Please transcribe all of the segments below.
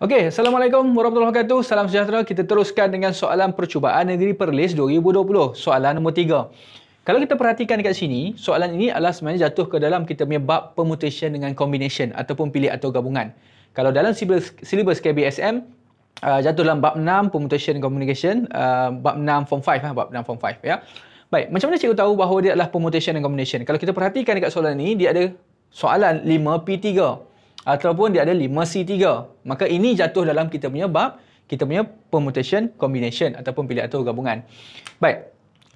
Okey, Assalamualaikum warahmatullahi wabarakatuh. Salam sejahtera. Kita teruskan dengan soalan percubaan negeri Perlis 2020. Soalan nombor 3. Kalau kita perhatikan dekat sini, soalan ini adalah sebenarnya jatuh ke dalam kita punya bab permutation dengan combination ataupun pilih atau gabungan. Kalau dalam silibus KBSM, uh, jatuh dalam bab 6 permutation communication, uh, bab 6 form 5 ha, eh, bab 6 form 5 ya. Baik, macam mana cikgu tahu bahawa dia adalah permutation dan combination? Kalau kita perhatikan dekat soalan ini, dia ada soalan 5 P3 ataupun dia ada 5C3. Maka ini jatuh dalam kita punya bab, kita punya permutation combination ataupun pilihan atau gabungan. Baik.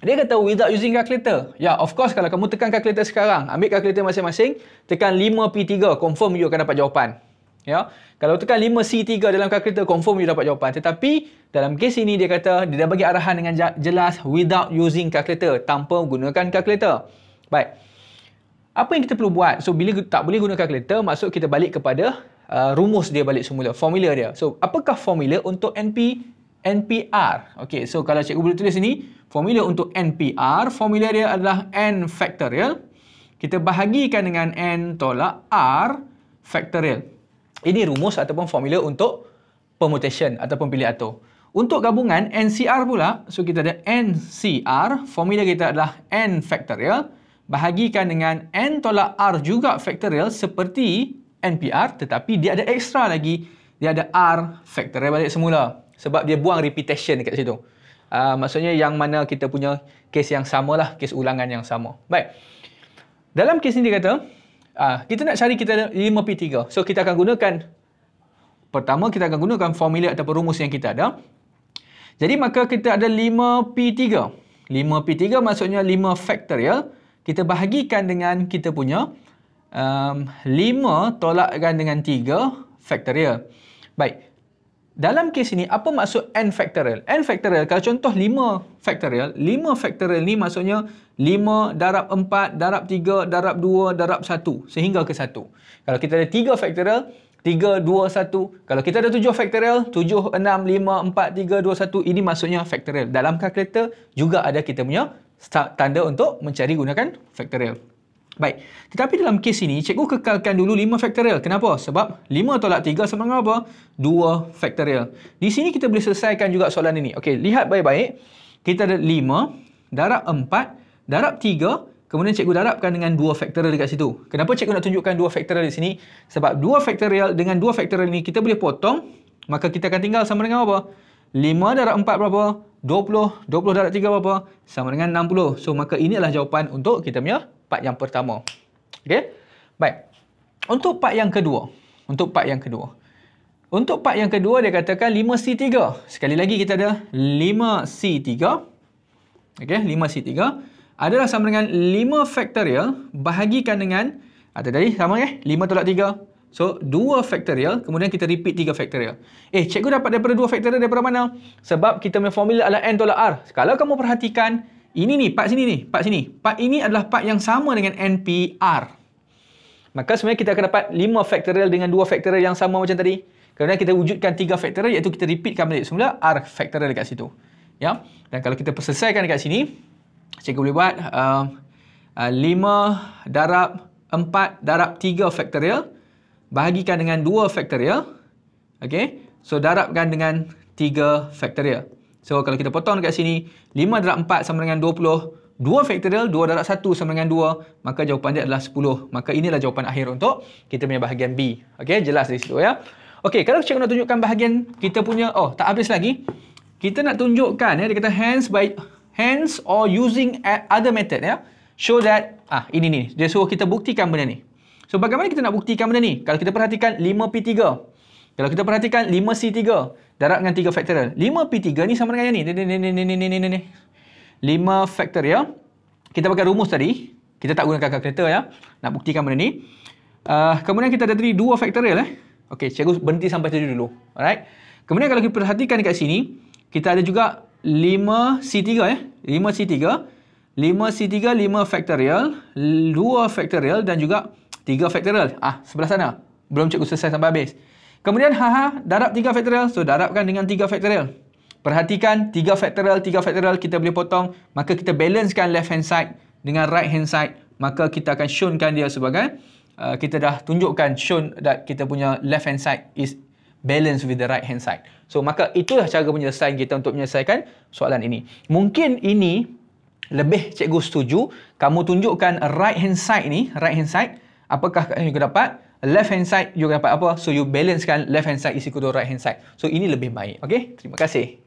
Dia kata without using calculator. Ya, of course kalau kamu tekan calculator sekarang, ambil calculator masing-masing, tekan 5P3, confirm you akan dapat jawapan. Ya. Kalau tekan 5C3 dalam calculator, confirm you dapat jawapan. Tetapi dalam kes ini dia kata dia dah bagi arahan dengan jelas without using calculator, tanpa menggunakan calculator. Baik apa yang kita perlu buat? So bila tak boleh guna kalkulator maksud kita balik kepada uh, rumus dia balik semula, formula dia. So apakah formula untuk NP NPR? okay so kalau cikgu boleh tulis sini, formula untuk NPR, formula dia adalah n factorial kita bahagikan dengan n tolak r factorial. Ini rumus ataupun formula untuk permutation ataupun pilih atau. Untuk gabungan ncr pula, so kita ada ncr, formula kita adalah n factorial. Ya bahagikan dengan n tolak r juga factorial seperti npr tetapi dia ada extra lagi dia ada r factorial balik semula sebab dia buang repetition dekat situ. Uh, maksudnya yang mana kita punya kes yang sama lah kes ulangan yang sama. Baik. Dalam kes ni dia kata uh, kita nak cari kita 5p3. So kita akan gunakan pertama kita akan gunakan formula ataupun rumus yang kita ada. Jadi maka kita ada 5p3. 5p3 maksudnya 5 factorial ya? kita bahagikan dengan kita punya um, 5 tolakkan dengan 3 factorial. Baik, dalam kes ini apa maksud n factorial? n factorial. kalau contoh 5 factorial, 5 factorial ni maksudnya 5 darab 4, darab 3, darab 2, darab 1 sehingga ke 1. Kalau kita ada 3 factorial, 3, 2, 1. Kalau kita ada 7 factorial, 7, 6, 5, 4, 3, 2, 1. Ini maksudnya factorial. Dalam kalkulator juga ada kita punya start tanda untuk mencari gunakan factorial. Baik, tetapi dalam kes ini, cikgu kekalkan dulu 5 factorial. Kenapa? Sebab 5 tolak 3 sama dengan apa? 2 factorial. Di sini kita boleh selesaikan juga soalan ini. Okey, lihat baik-baik. Kita ada 5, darab 4, darab 3, kemudian cikgu darabkan dengan 2 factorial dekat situ. Kenapa cikgu nak tunjukkan 2 factorial di sini? Sebab 2 factorial dengan 2 factorial ini kita boleh potong, maka kita akan tinggal sama dengan apa? 5 darab 4 berapa? 20, 20 darab 3 berapa? Sama dengan 60. So, maka ini adalah jawapan untuk kita punya part yang pertama. Okay? Baik. Untuk part yang kedua. Untuk part yang kedua. Untuk part yang kedua, dia katakan 5C3. Sekali lagi kita ada 5C3. Okay? 5C3. Adalah sama dengan 5 faktorial bahagikan dengan atau tadi sama kan? 5 tolak 3. So, dua factorial, kemudian kita repeat tiga factorial. Eh, cikgu dapat daripada dua factorial daripada mana? Sebab kita punya formula adalah n tolak r. Kalau kamu perhatikan, ini ni, part sini ni, part sini. Part ini adalah part yang sama dengan npr. Maka sebenarnya kita akan dapat lima factorial dengan dua factorial yang sama macam tadi. Kemudian kita wujudkan tiga factorial iaitu kita repeatkan balik semula r factorial dekat situ. Ya. Dan kalau kita selesaikan dekat sini, cikgu boleh buat uh, uh, 5 darab 4 darab 3 factorial bahagikan dengan 2 factorial, ya? Okey. So darabkan dengan 3 factorial. Ya? So kalau kita potong dekat sini 5 darab 4 sama dengan 20, 2 factorial, 2 darab 1 sama dengan 2, maka jawapan dia adalah 10. Maka inilah jawapan akhir untuk kita punya bahagian B. Okey, jelas dari situ ya. Okey, kalau cikgu nak tunjukkan bahagian kita punya oh, tak habis lagi. Kita nak tunjukkan ya dia kata hence by hands or using other method ya. Show that ah ini ni. Dia suruh kita buktikan benda ni. So bagaimana kita nak buktikan benda ni? Kalau kita perhatikan 5P3. Kalau kita perhatikan 5C3. Darab dengan 3 faktorial. 5P3 ni sama dengan yang ni. Ni, ni, ni, ni, ni, ni, ni, ni, 5 faktorial. Ya. Kita pakai rumus tadi. Kita tak gunakan kalkulator ya. Nak buktikan benda ni. Uh, kemudian kita ada tadi 2 faktorial eh. Okay, cikgu berhenti sampai tadi dulu. Alright. Kemudian kalau kita perhatikan dekat sini. Kita ada juga 5C3 eh. 5C3. 5C3, 5 faktorial. 2 faktorial dan juga 3 factorial. Ah, sebelah sana. Belum cikgu selesai sampai habis. Kemudian haha, darab 3 factorial. So darabkan dengan 3 factorial. Perhatikan 3 factorial, 3 factorial kita boleh potong, maka kita balancekan left hand side dengan right hand side, maka kita akan shownkan dia sebagai uh, kita dah tunjukkan shown that kita punya left hand side is balance with the right hand side. So maka itulah cara penyelesaian kita untuk menyelesaikan soalan ini. Mungkin ini lebih cikgu setuju kamu tunjukkan right hand side ni, right hand side apakah yang you dapat? Left hand side you dapat apa? So you balancekan left hand side isi equal right hand side. So ini lebih baik. Okay, terima kasih.